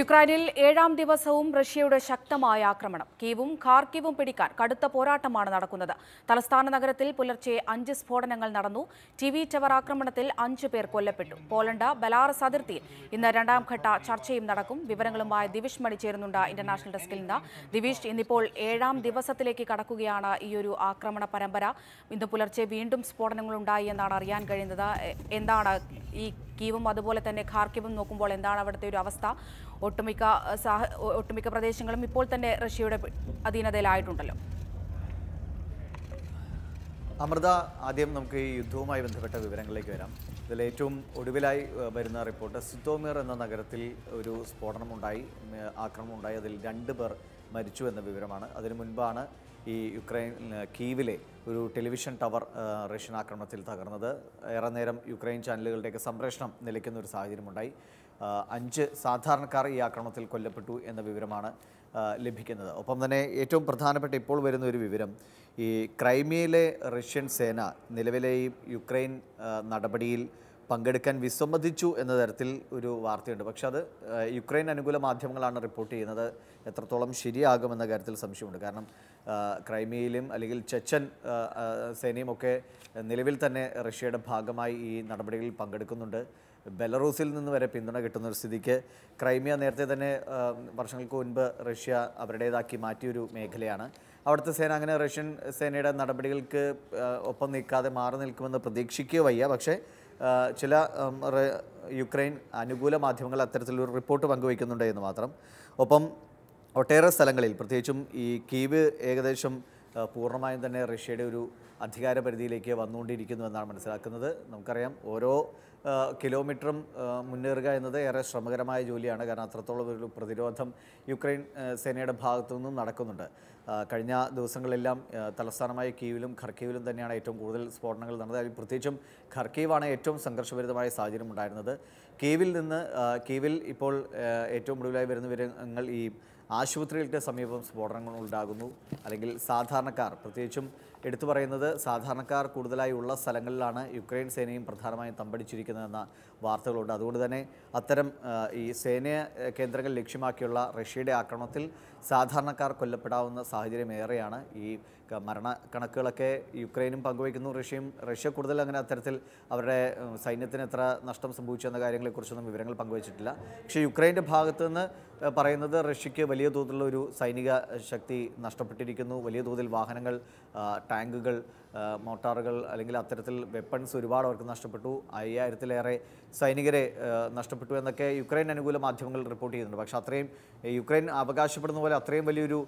യുക്രൈനിൽ ഏഴാം ദിവസവും റഷ്യയുടെ ശക്തമായ ആക്രമണം കീവും ഖാർക്കിവും പിടിക്കാൻ കടുത്ത പോരാട്ടമാണ് നടക്കുന്നത് തലസ്ഥാന നഗരത്തിൽ പുലർച്ചെ അഞ്ച് സ്ഫോടനങ്ങൾ നടന്നു ടിവി ടവർ ആക്രമണത്തിൽ അഞ്ചു പേർ കൊല്ലപ്പെട്ടു പോലണ്ട് ബലാറസ് അതിർത്തിയിൽ ഇന്ന് രണ്ടാം ഘട്ട ചർച്ചയും നടക്കും വിവരങ്ങളുമായി ദിവിഷ് മണി ചേരുന്നുണ്ട് ഇന്റർനാഷണൽ ഡെസ്കിൽ നിന്ന് ദിവിഷ് ഇന്നിപ്പോൾ ഏഴാം ദിവസത്തിലേക്ക് കടക്കുകയാണ് ഈ ഒരു ആക്രമണ പരമ്പര ഇന്ന് പുലർച്ചെ വീണ്ടും സ്ഫോടനങ്ങൾ ഉണ്ടായി എന്നാണ് അറിയാൻ കഴിയുന്നത് എന്താണ് ഈ കീവും അതുപോലെ തന്നെ ഖാർക്കിവും നോക്കുമ്പോൾ എന്താണ് അവിടുത്തെ ഒരു അവസ്ഥ ഒട്ടുമിക്ക സാഹ ഒട്ടുമിക്ക പ്രദേശങ്ങളും ഇപ്പോൾ തന്നെ റഷ്യയുടെ അധീനതയിലായിട്ടുണ്ടല്ലോ അമൃത ആദ്യം നമുക്ക് ഈ യുദ്ധവുമായി ബന്ധപ്പെട്ട വിവരങ്ങളിലേക്ക് വരാം ഇതിൽ ഏറ്റവും ഒടുവിലായി വരുന്ന റിപ്പോർട്ട് സിത്തോമിർ എന്ന നഗരത്തിൽ ഒരു സ്ഫോടനമുണ്ടായി ആക്രമണമുണ്ടായി അതിൽ രണ്ട് പേർ മരിച്ചു എന്ന വിവരമാണ് അതിനു മുൻപാണ് ഈ യുക്രൈൻ കീവിലെ ഒരു ടെലിവിഷൻ ടവർ റഷ്യൻ ആക്രമണത്തിൽ തകർന്നത് ഏറെ നേരം യുക്രൈൻ ചാനലുകളുടെയൊക്കെ സംപ്രേഷണം നിലയ്ക്കുന്ന ഒരു സാഹചര്യമുണ്ടായി അഞ്ച് സാധാരണക്കാർ ഈ ആക്രമണത്തിൽ കൊല്ലപ്പെട്ടു എന്ന വിവരമാണ് ലഭിക്കുന്നത് ഒപ്പം തന്നെ ഏറ്റവും പ്രധാനപ്പെട്ട ഇപ്പോൾ വരുന്ന ഒരു വിവരം ഈ ക്രൈമിയയിലെ റഷ്യൻ സേന നിലവിലെ ഈ യുക്രൈൻ നടപടിയിൽ പങ്കെടുക്കാൻ വിസമ്മതിച്ചു എന്ന തരത്തിൽ ഒരു വാർത്തയുണ്ട് പക്ഷെ അത് യുക്രൈൻ അനുകൂല മാധ്യമങ്ങളാണ് റിപ്പോർട്ട് ചെയ്യുന്നത് എത്രത്തോളം ശരിയാകുമെന്ന കാര്യത്തിൽ സംശയമുണ്ട് കാരണം ക്രൈമിയയിലും അല്ലെങ്കിൽ ചെച്ചൻ സേനയുമൊക്കെ നിലവിൽ തന്നെ റഷ്യയുടെ ഭാഗമായി ഈ നടപടികളിൽ പങ്കെടുക്കുന്നുണ്ട് ബെലറൂസിൽ നിന്ന് വരെ പിന്തുണ കിട്ടുന്ന ഒരു സ്ഥിതിക്ക് ക്രൈമിയ നേരത്തെ തന്നെ വർഷങ്ങൾക്ക് മുൻപ് റഷ്യ അവരുടേതാക്കി മാറ്റിയൊരു മേഖലയാണ് അവിടുത്തെ സേന അങ്ങനെ റഷ്യൻ സേനയുടെ നടപടികൾക്ക് ഒപ്പം നിൽക്കാതെ മാറി നിൽക്കുമെന്ന് പ്രതീക്ഷിക്കുകയോ വയ്യ പക്ഷേ ചില യുക്രൈൻ അനുകൂല മാധ്യമങ്ങൾ അത്തരത്തിലൊരു റിപ്പോർട്ട് പങ്കുവയ്ക്കുന്നുണ്ട് എന്ന് മാത്രം ഒപ്പം ഒട്ടേറെ സ്ഥലങ്ങളിൽ പ്രത്യേകിച്ചും ഈ കീവ് ഏകദേശം പൂർണ്ണമായും തന്നെ റഷ്യയുടെ ഒരു അധികാര പരിധിയിലേക്ക് വന്നുകൊണ്ടിരിക്കുന്നു എന്നാണ് മനസ്സിലാക്കുന്നത് നമുക്കറിയാം ഓരോ കിലോമീറ്ററും മുന്നേറുക എന്നത് ഏറെ ശ്രമകരമായ ജോലിയാണ് കാരണം അത്രത്തോളം ഒരു പ്രതിരോധം യുക്രൈൻ സേനയുടെ ഭാഗത്തു നിന്നും നടക്കുന്നുണ്ട് കഴിഞ്ഞ ദിവസങ്ങളെല്ലാം തലസ്ഥാനമായ കീവിലും ഖർക്കീവിലും തന്നെയാണ് ഏറ്റവും കൂടുതൽ സ്ഫോടനങ്ങൾ നടന്നത് അതിൽ പ്രത്യേകിച്ചും ഖർക്കീവാണ് ഏറ്റവും സംഘർഷഭരിതമായ സാഹചര്യം ഉണ്ടായിരുന്നത് കീവിൽ നിന്ന് കീവിൽ ഇപ്പോൾ ഏറ്റവും ഒടുവിലായി വരുന്ന വിവരങ്ങൾ ഈ ആശുപത്രികൾക്ക് സമീപം സ്ഫോടനങ്ങൾ ഉണ്ടാകുന്നു അല്ലെങ്കിൽ സാധാരണക്കാർ പ്രത്യേകിച്ചും എടുത്തു പറയുന്നത് സാധാരണക്കാർ കൂടുതലായി ഉള്ള സ്ഥലങ്ങളിലാണ് യുക്രൈൻ സേനയും പ്രധാനമായും തമ്പടിച്ചിരിക്കുന്നതെന്ന വാർത്തകളുണ്ട് അതുകൊണ്ട് തന്നെ അത്തരം ഈ സേനയ കേന്ദ്രങ്ങൾ ലക്ഷ്യമാക്കിയുള്ള റഷ്യയുടെ ആക്രമണത്തിൽ സാധാരണക്കാർ കൊല്ലപ്പെടാവുന്ന സാഹചര്യം ഏറെയാണ് ഈ മരണ കണക്കുകളൊക്കെ യുക്രൈനും പങ്കുവയ്ക്കുന്നു റഷ്യയും റഷ്യ കൂടുതൽ അങ്ങനെ അത്തരത്തിൽ അവരുടെ സൈന്യത്തിന് എത്ര നഷ്ടം സംഭവിച്ചു എന്ന കാര്യങ്ങളെക്കുറിച്ചൊന്നും വിവരങ്ങൾ പങ്കുവച്ചിട്ടില്ല പക്ഷേ യുക്രൈൻ്റെ ഭാഗത്തു നിന്ന് പറയുന്നത് റഷ്യക്ക് വലിയ തോതിലുള്ള ഒരു സൈനിക ശക്തി നഷ്ടപ്പെട്ടിരിക്കുന്നു വലിയ തോതിൽ വാഹനങ്ങൾ ടാങ്കുകൾ മോട്ടോറുകൾ അല്ലെങ്കിൽ അത്തരത്തിൽ വെപ്പൺസ് ഒരുപാട് അവർക്ക് നഷ്ടപ്പെട്ടു അയ്യായിരത്തിലേറെ സൈനികരെ നഷ്ടപ്പെട്ടു എന്നൊക്കെ യുക്രൈൻ അനുകൂല മാധ്യമങ്ങൾ റിപ്പോർട്ട് ചെയ്യുന്നുണ്ട് പക്ഷേ അത്രയും യുക്രൈൻ അവകാശപ്പെടുന്ന പോലെ അത്രയും വലിയൊരു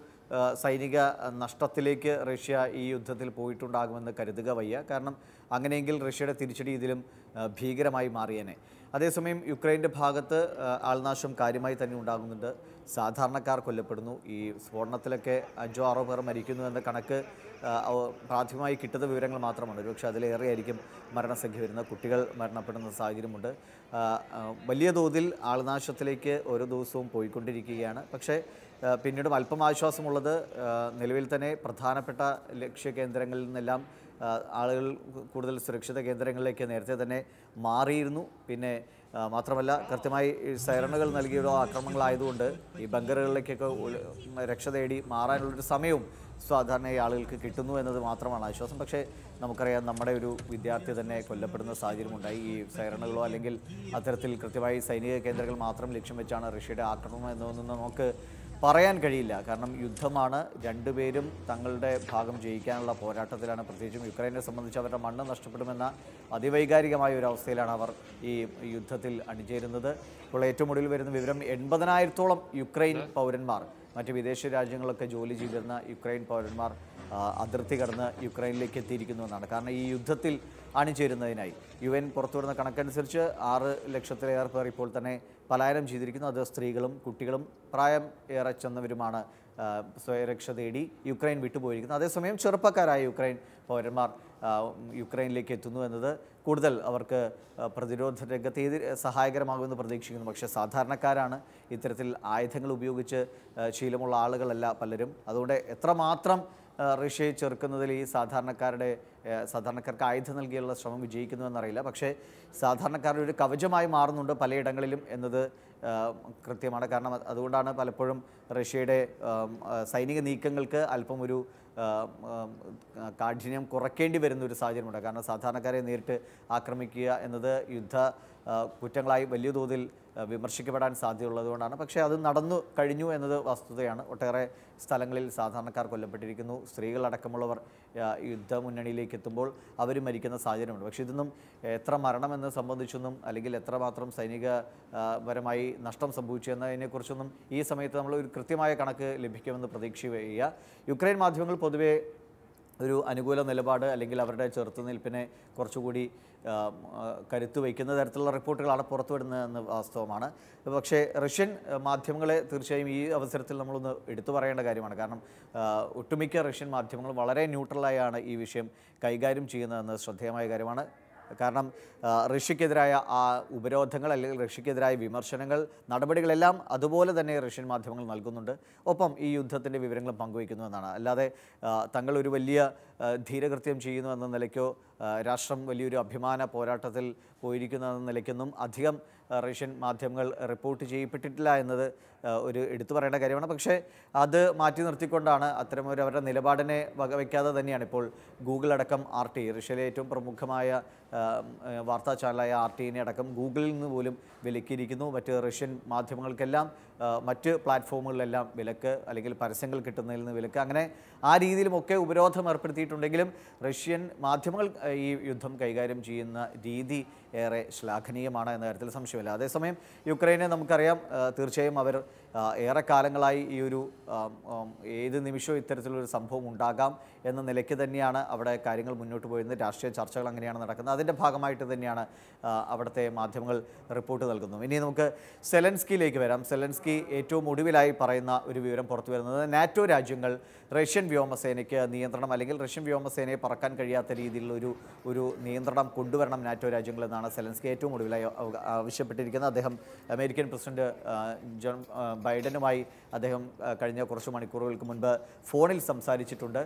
സൈനിക നഷ്ടത്തിലേക്ക് റഷ്യ ഈ യുദ്ധത്തിൽ പോയിട്ടുണ്ടാകുമെന്ന് കരുതുക വയ്യ കാരണം അങ്ങനെയെങ്കിൽ റഷ്യയുടെ തിരിച്ചടി ഇതിലും ഭീകരമായി മാറിയേനെ അതേസമയം യുക്രൈൻ്റെ ഭാഗത്ത് ആൾനാശം കാര്യമായി തന്നെ ഉണ്ടാകുന്നുണ്ട് സാധാരണക്കാർ കൊല്ലപ്പെടുന്നു ഈ സ്ഫോടനത്തിലൊക്കെ അഞ്ചോ ആറോ പേർ മരിക്കുന്നു എന്ന കണക്ക് പ്രാഥമികമായി കിട്ടുന്ന വിവരങ്ങൾ മാത്രമാണ് ഒരുപക്ഷെ ആയിരിക്കും മരണസംഖ്യ വരുന്ന കുട്ടികൾ മരണപ്പെടുന്ന സാഹചര്യമുണ്ട് വലിയ തോതിൽ ആൾനാശത്തിലേക്ക് ഓരോ ദിവസവും പോയിക്കൊണ്ടിരിക്കുകയാണ് പക്ഷേ പിന്നീടും അല്പം ആശ്വാസമുള്ളത് നിലവിൽ തന്നെ പ്രധാനപ്പെട്ട കേന്ദ്രങ്ങളിൽ നിന്നെല്ലാം ആളുകൾ കൂടുതൽ സുരക്ഷിത കേന്ദ്രങ്ങളിലേക്ക് നേരത്തെ തന്നെ മാറിയിരുന്നു പിന്നെ മാത്രമല്ല കൃത്യമായി സൈറണുകൾ നൽകിയിടോ ആക്രമണങ്ങളായതുകൊണ്ട് ഈ ബങ്കറുകളിലേക്കൊക്കെ രക്ഷ തേടി മാറാനുള്ളൊരു സമയവും സാധാരണ ആളുകൾക്ക് കിട്ടുന്നു എന്നത് മാത്രമാണ് ആശ്വാസം പക്ഷേ നമുക്കറിയാം നമ്മുടെ ഒരു വിദ്യാർത്ഥി തന്നെ കൊല്ലപ്പെടുന്ന സാഹചര്യമുണ്ടായി ഈ സൈറണുകളോ അല്ലെങ്കിൽ അത്തരത്തിൽ കൃത്യമായി സൈനിക കേന്ദ്രങ്ങൾ മാത്രം ലക്ഷ്യം വെച്ചാണ് റഷ്യയുടെ ആക്രമണം എന്നതൊന്നും നമുക്ക് പറയാൻ കഴിയില്ല കാരണം യുദ്ധമാണ് രണ്ടുപേരും തങ്ങളുടെ ഭാഗം ജയിക്കാനുള്ള പോരാട്ടത്തിലാണ് പ്രത്യേകിച്ചും യുക്രൈനെ സംബന്ധിച്ച് അവരുടെ മണ്ണ് നഷ്ടപ്പെടുമെന്ന അതിവൈകാരികമായ ഒരു അവസ്ഥയിലാണ് അവർ ഈ യുദ്ധത്തിൽ അണിചേരുന്നത് ഇപ്പോൾ ഏറ്റവും ഒടുവിൽ വരുന്ന വിവരം എൺപതിനായിരത്തോളം യുക്രൈൻ പൗരന്മാർ മറ്റ് വിദേശ രാജ്യങ്ങളൊക്കെ ജോലി ചെയ്തിരുന്ന യുക്രൈൻ പൗരന്മാർ അതിർത്തി കടന്ന് യുക്രൈനിലേക്ക് എന്നാണ് കാരണം ഈ യുദ്ധത്തിൽ അണിചേരുന്നതിനായി യു എൻ പുറത്തുവിടുന്ന കണക്കനുസരിച്ച് ആറ് ലക്ഷത്തിലേറെ പേർ ഇപ്പോൾ തന്നെ പലായനം ചെയ്തിരിക്കുന്നു അത് സ്ത്രീകളും കുട്ടികളും പ്രായം ഏറെ ചെന്നവരുമാണ് സ്വയരക്ഷ തേടി യുക്രൈൻ വിട്ടുപോയിരിക്കുന്നത് അതേസമയം ചെറുപ്പക്കാരായ യുക്രൈൻ പൗരന്മാർ യുക്രൈനിലേക്ക് എത്തുന്നു എന്നത് കൂടുതൽ അവർക്ക് പ്രതിരോധ രംഗത്ത് ഏത് സഹായകരമാകുമെന്ന് പ്രതീക്ഷിക്കുന്നു പക്ഷേ സാധാരണക്കാരാണ് ഇത്തരത്തിൽ ആയുധങ്ങൾ ഉപയോഗിച്ച് ശീലമുള്ള ആളുകളല്ല പലരും അതുകൊണ്ട് എത്രമാത്രം റഷ്യയെ ചെറുക്കുന്നതിൽ ഈ സാധാരണക്കാരുടെ സാധാരണക്കാർക്ക് ആയുധം നൽകിയുള്ള ശ്രമം വിജയിക്കുന്നു എന്നറിയില്ല പക്ഷേ സാധാരണക്കാരുടെ ഒരു കവചമായി മാറുന്നുണ്ട് പലയിടങ്ങളിലും എന്നത് കൃത്യമാണ് കാരണം അതുകൊണ്ടാണ് പലപ്പോഴും റഷ്യയുടെ സൈനിക നീക്കങ്ങൾക്ക് അല്പം ഒരു കാഠിന്യം കുറയ്ക്കേണ്ടി വരുന്ന ഒരു സാഹചര്യമുണ്ട് കാരണം സാധാരണക്കാരെ നേരിട്ട് ആക്രമിക്കുക എന്നത് യുദ്ധ കുറ്റങ്ങളായി വലിയ തോതിൽ വിമർശിക്കപ്പെടാൻ സാധ്യതയുള്ളതുകൊണ്ടാണ് പക്ഷേ അത് നടന്നു കഴിഞ്ഞു എന്നത് വസ്തുതയാണ് ഒട്ടേറെ സ്ഥലങ്ങളിൽ സാധാരണക്കാർ കൊല്ലപ്പെട്ടിരിക്കുന്നു സ്ത്രീകളടക്കമുള്ളവർ യുദ്ധമുന്നണിയിലേക്ക് എത്തുമ്പോൾ അവർ മരിക്കുന്ന സാഹചര്യമുണ്ട് പക്ഷേ ഇതൊന്നും എത്ര മരണം എന്ന് സംബന്ധിച്ചൊന്നും അല്ലെങ്കിൽ എത്രമാത്രം സൈനികപരമായി നഷ്ടം സംഭവിച്ചു എന്നതിനെക്കുറിച്ചൊന്നും ഈ സമയത്ത് നമ്മൾ ഒരു കൃത്യമായ കണക്ക് ലഭിക്കുമെന്ന് പ്രതീക്ഷ യുക്രൈൻ മാധ്യമങ്ങൾ പൊതുവേ ഒരു അനുകൂല നിലപാട് അല്ലെങ്കിൽ അവരുടെ ചെറുത്തുനിൽപ്പിനെ കുറച്ചുകൂടി കരുത്തു വയ്ക്കുന്ന തരത്തിലുള്ള റിപ്പോർട്ടുകളാണ് പുറത്തുവിടുന്നതെന്ന് വാസ്തവമാണ് പക്ഷേ റഷ്യൻ മാധ്യമങ്ങളെ തീർച്ചയായും ഈ അവസരത്തിൽ നമ്മളൊന്ന് എടുത്തു പറയേണ്ട കാര്യമാണ് കാരണം ഒട്ടുമിക്ക റഷ്യൻ മാധ്യമങ്ങൾ വളരെ ന്യൂട്രലായാണ് ഈ വിഷയം കൈകാര്യം ചെയ്യുന്നതെന്ന് ശ്രദ്ധേയമായ കാര്യമാണ് കാരണം റഷ്യക്കെതിരായ ആ ഉപരോധങ്ങൾ അല്ലെങ്കിൽ റഷ്യക്കെതിരായ വിമർശനങ്ങൾ നടപടികളെല്ലാം അതുപോലെ തന്നെ റഷ്യൻ മാധ്യമങ്ങൾ നൽകുന്നുണ്ട് ഒപ്പം ഈ യുദ്ധത്തിൻ്റെ വിവരങ്ങളും പങ്കുവയ്ക്കുന്നു എന്നാണ് അല്ലാതെ തങ്ങൾ ഒരു വലിയ ധീരകൃത്യം ചെയ്യുന്നു എന്ന നിലയ്ക്കോ രാഷ്ട്രം വലിയൊരു അഭിമാന പോരാട്ടത്തിൽ പോയിരിക്കുന്നതെന്ന നിലയ്ക്കൊന്നും അധികം റഷ്യൻ മാധ്യമങ്ങൾ റിപ്പോർട്ട് ചെയ്യപ്പെട്ടിട്ടില്ല എന്നത് ഒരു എടുത്തു പറയേണ്ട കാര്യമാണ് പക്ഷേ അത് മാറ്റി നിർത്തിക്കൊണ്ടാണ് അത്തരമൊരു അവരുടെ നിലപാടിനെ വകവയ്ക്കാതെ തന്നെയാണ് ഇപ്പോൾ ഗൂഗിൾ അടക്കം ആർ ടി റഷ്യയിലെ ഏറ്റവും പ്രമുഖമായ വാർത്താ ചാനലായ ആർ ടിനെ അടക്കം ഗൂഗിളിൽ നിന്ന് പോലും വിലക്കിയിരിക്കുന്നു മറ്റ് റഷ്യൻ മാധ്യമങ്ങൾക്കെല്ലാം മറ്റ് പ്ലാറ്റ്ഫോമുകളിലെല്ലാം വിലക്ക് അല്ലെങ്കിൽ പരസ്യങ്ങൾ കിട്ടുന്നതിൽ നിന്ന് വിലക്ക് അങ്ങനെ ആ രീതിയിലുമൊക്കെ ഉപരോധം ഏർപ്പെടുത്തിയിട്ടുണ്ടെങ്കിലും റഷ്യൻ മാധ്യമങ്ങൾ ഈ യുദ്ധം കൈകാര്യം ചെയ്യുന്ന രീതി ഏറെ ശ്ലാഘനീയമാണ് എന്ന കാര്യത്തിൽ സംശയമില്ല അതേസമയം യുക്രൈനെ നമുക്കറിയാം തീർച്ചയായും അവർ ഏറെ കാലങ്ങളായി ഈ ഒരു ഏത് നിമിഷവും ഇത്തരത്തിലൊരു സംഭവം ഉണ്ടാകാം എന്ന നിലയ്ക്ക് തന്നെയാണ് അവിടെ കാര്യങ്ങൾ മുന്നോട്ട് പോയിരുന്നത് രാഷ്ട്രീയ ചർച്ചകൾ അങ്ങനെയാണ് നടക്കുന്നത് അതിൻ്റെ ഭാഗമായിട്ട് തന്നെയാണ് അവിടുത്തെ മാധ്യമങ്ങൾ റിപ്പോർട്ട് നൽകുന്നത് ഇനി നമുക്ക് സെലൻസ്കിയിലേക്ക് വരാം സെലൻസ്കി ഏറ്റവും ഒടുവിലായി പറയുന്ന ഒരു വിവരം പുറത്തു വരുന്നത് നാറ്റോ രാജ്യങ്ങൾ റഷ്യൻ വ്യോമസേനയ്ക്ക് നിയന്ത്രണം അല്ലെങ്കിൽ റഷ്യൻ വ്യോമസേനയെ പറക്കാൻ കഴിയാത്ത രീതിയിലുള്ള ഒരു ഒരു നിയന്ത്രണം കൊണ്ടുവരണം നാറ്റോ രാജ്യങ്ങളെന്നാണ് സെലൻസ്കി ഏറ്റവും ഒടുവിലായി ആവശ്യപ്പെട്ടിരിക്കുന്നത് അദ്ദേഹം അമേരിക്കൻ പ്രസിഡന്റ് ജോൺ ബൈഡനുമായി അദ്ദേഹം കഴിഞ്ഞ കുറച്ച് മണിക്കൂറുകൾക്ക് മുൻപ് ഫോണിൽ സംസാരിച്ചിട്ടുണ്ട്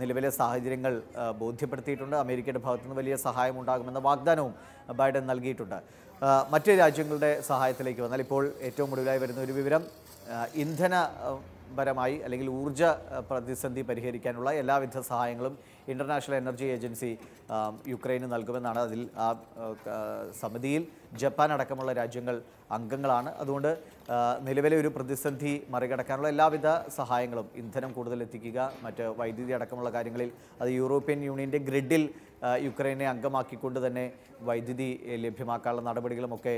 നിലവിലെ സാഹചര്യങ്ങൾ ബോധ്യപ്പെടുത്തിയിട്ടുണ്ട് അമേരിക്കയുടെ ഭാഗത്തുനിന്ന് വലിയ സഹായമുണ്ടാകുമെന്ന വാഗ്ദാനവും ബൈഡൻ നൽകിയിട്ടുണ്ട് മറ്റ് രാജ്യങ്ങളുടെ സഹായത്തിലേക്ക് വന്നാൽ ഇപ്പോൾ ഏറ്റവും ഒടുവിലായി വരുന്ന ഒരു വിവരം ഇന്ധന പരമായി അല്ലെങ്കിൽ ഊർജ പ്രതിസന്ധി പരിഹരിക്കാനുള്ള എല്ലാവിധ സഹായങ്ങളും ഇൻ്റർനാഷണൽ എനർജി ഏജൻസി യുക്രൈന് നൽകുമെന്നാണ് അതിൽ ആ സമിതിയിൽ ജപ്പാൻ അടക്കമുള്ള രാജ്യങ്ങൾ അംഗങ്ങളാണ് അതുകൊണ്ട് നിലവിലെ ഒരു പ്രതിസന്ധി മറികടക്കാനുള്ള എല്ലാവിധ സഹായങ്ങളും ഇന്ധനം കൂടുതൽ എത്തിക്കുക മറ്റ് വൈദ്യുതി അടക്കമുള്ള കാര്യങ്ങളിൽ അത് യൂറോപ്യൻ യൂണിയൻ്റെ ഗ്രിഡിൽ യുക്രൈനെ അംഗമാക്കിക്കൊണ്ട് തന്നെ വൈദ്യുതി ലഭ്യമാക്കാനുള്ള നടപടികളുമൊക്കെ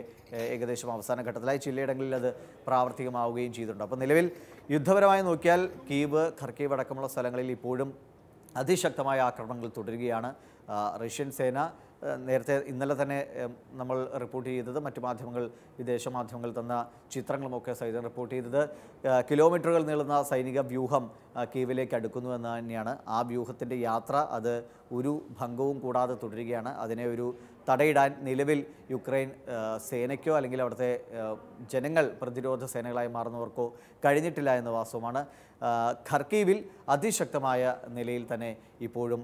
ഏകദേശം അവസാന ഘട്ടത്തിലായി ചിലയിടങ്ങളിൽ അത് പ്രാവർത്തികമാവുകയും ചെയ്തിട്ടുണ്ട് അപ്പോൾ നിലവിൽ യുദ്ധപരമായി നോക്കിയാൽ കീവ് ഖർക്കീവ് അടക്കമുള്ള സ്ഥലങ്ങളിൽ ഇപ്പോഴും അതിശക്തമായ ആക്രമണങ്ങൾ തുടരുകയാണ് റഷ്യൻ സേന നേരത്തെ ഇന്നലെ തന്നെ നമ്മൾ റിപ്പോർട്ട് ചെയ്തത് മറ്റു മാധ്യമങ്ങൾ വിദേശ മാധ്യമങ്ങൾ തന്ന ചിത്രങ്ങളുമൊക്കെ സൈന്യം റിപ്പോർട്ട് ചെയ്തത് കിലോമീറ്ററുകൾ നീളുന്ന സൈനിക വ്യൂഹം കീവിലേക്ക് അടുക്കുന്നു എന്ന് തന്നെയാണ് ആ വ്യൂഹത്തിൻ്റെ യാത്ര അത് ഒരു ഭംഗവും കൂടാതെ തുടരുകയാണ് അതിനെ ഒരു തടയിടാൻ നിലവിൽ യുക്രൈൻ സേനയ്ക്കോ അല്ലെങ്കിൽ അവിടുത്തെ ജനങ്ങൾ പ്രതിരോധ സേനകളായി മാറുന്നവർക്കോ കഴിഞ്ഞിട്ടില്ല എന്ന വാസ്തവമാണ് ഖർക്കീവിൽ അതിശക്തമായ നിലയിൽ തന്നെ ഇപ്പോഴും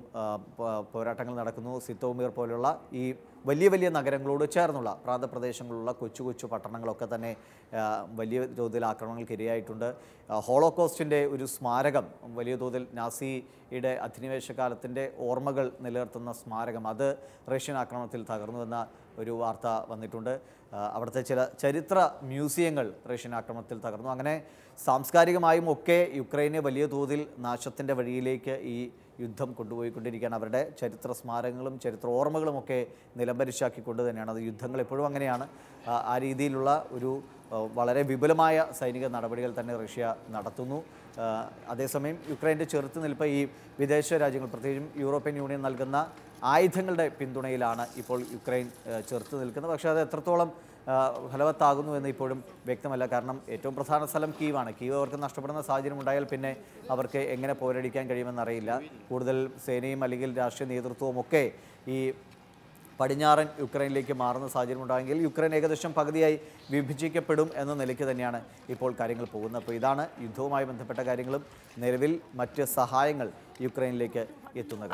പോരാട്ടങ്ങൾ നടക്കുന്നു സിത്തോമീർ പോലുള്ള ഈ വലിയ വലിയ നഗരങ്ങളോട് ചേർന്നുള്ള പ്രാന്തപ്രദേശങ്ങളിലുള്ള കൊച്ചു കൊച്ചു പട്ടണങ്ങളൊക്കെ തന്നെ വലിയ തോതിൽ ആക്രമണങ്ങൾക്കിരയായിട്ടുണ്ട് ഹോളോകോസ്റ്റിൻ്റെ ഒരു സ്മാരകം സ്മാരകം വലിയ തോതിൽ നാസിയുടെ അധിനിവേശ കാലത്തിൻ്റെ ഓർമ്മകൾ നിലനിർത്തുന്ന സ്മാരകം അത് റഷ്യൻ ആക്രമണത്തിൽ തകർന്നുവെന്ന ഒരു വാർത്ത വന്നിട്ടുണ്ട് അവിടുത്തെ ചില ചരിത്ര മ്യൂസിയങ്ങൾ റഷ്യൻ ആക്രമണത്തിൽ തകർന്നു അങ്ങനെ സാംസ്കാരികമായും ഒക്കെ യുക്രൈനെ വലിയ തോതിൽ നാശത്തിൻ്റെ വഴിയിലേക്ക് ഈ യുദ്ധം കൊണ്ടുപോയിക്കൊണ്ടിരിക്കുകയാണ് അവരുടെ ചരിത്ര സ്മാരകങ്ങളും ചരിത്ര ഓർമ്മകളും ഒക്കെ നിലംപരിശാക്കിക്കൊണ്ട് തന്നെയാണ് അത് യുദ്ധങ്ങൾ എപ്പോഴും അങ്ങനെയാണ് ആ രീതിയിലുള്ള ഒരു വളരെ വിപുലമായ സൈനിക നടപടികൾ തന്നെ റഷ്യ നടത്തുന്നു അതേസമയം യുക്രൈൻ്റെ ചെറുത്തുനിൽപ്പ് ഈ വിദേശ രാജ്യങ്ങൾ പ്രത്യേകിച്ചും യൂറോപ്യൻ യൂണിയൻ നൽകുന്ന ആയുധങ്ങളുടെ പിന്തുണയിലാണ് ഇപ്പോൾ യുക്രൈൻ ചെറുത്ത് നിൽക്കുന്നത് പക്ഷേ അത് എത്രത്തോളം ഫലവത്താകുന്നു എന്ന് ഇപ്പോഴും വ്യക്തമല്ല കാരണം ഏറ്റവും പ്രധാന സ്ഥലം കീവാണ് കീവ് അവർക്ക് നഷ്ടപ്പെടുന്ന സാഹചര്യം ഉണ്ടായാൽ പിന്നെ അവർക്ക് എങ്ങനെ പോരടിക്കാൻ കഴിയുമെന്നറിയില്ല കൂടുതൽ സേനയും അല്ലെങ്കിൽ രാഷ്ട്രീയ നേതൃത്വവും ഒക്കെ ഈ പടിഞ്ഞാറൻ യുക്രൈനിലേക്ക് മാറുന്ന സാഹചര്യം ഉണ്ടായെങ്കിൽ യുക്രൈൻ ഏകദേശം പകുതിയായി വിഭജിക്കപ്പെടും എന്ന നിലയ്ക്ക് തന്നെയാണ് ഇപ്പോൾ കാര്യങ്ങൾ പോകുന്നത് അപ്പോൾ ഇതാണ് യുദ്ധവുമായി ബന്ധപ്പെട്ട കാര്യങ്ങളും നിലവിൽ മറ്റ് സഹായങ്ങൾ യുക്രൈനിലേക്ക് എത്തുന്നത്